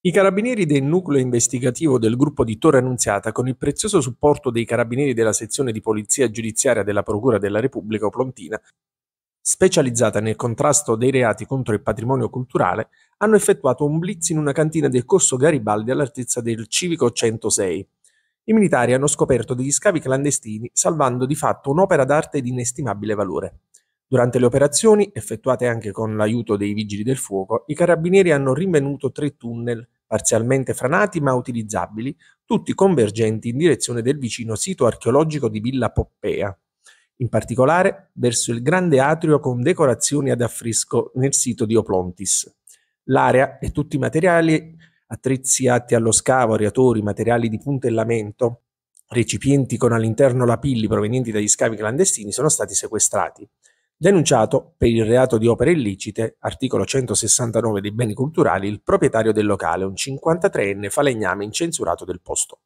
I carabinieri del nucleo investigativo del gruppo di Torre Annunziata, con il prezioso supporto dei carabinieri della sezione di polizia giudiziaria della Procura della Repubblica Oplontina, specializzata nel contrasto dei reati contro il patrimonio culturale, hanno effettuato un blitz in una cantina del Corso Garibaldi all'altezza del Civico 106. I militari hanno scoperto degli scavi clandestini, salvando di fatto un'opera d'arte di inestimabile valore. Durante le operazioni, effettuate anche con l'aiuto dei vigili del fuoco, i carabinieri hanno rinvenuto tre tunnel parzialmente franati ma utilizzabili, tutti convergenti in direzione del vicino sito archeologico di Villa Poppea. In particolare verso il grande atrio con decorazioni ad affresco nel sito di Oplontis. L'area e tutti i materiali, attrezzi atti allo scavo, reatori, materiali di puntellamento, recipienti con all'interno lapilli provenienti dagli scavi clandestini sono stati sequestrati. Denunciato per il reato di opere illicite, articolo 169 dei beni culturali, il proprietario del locale, un 53enne falegname incensurato del posto.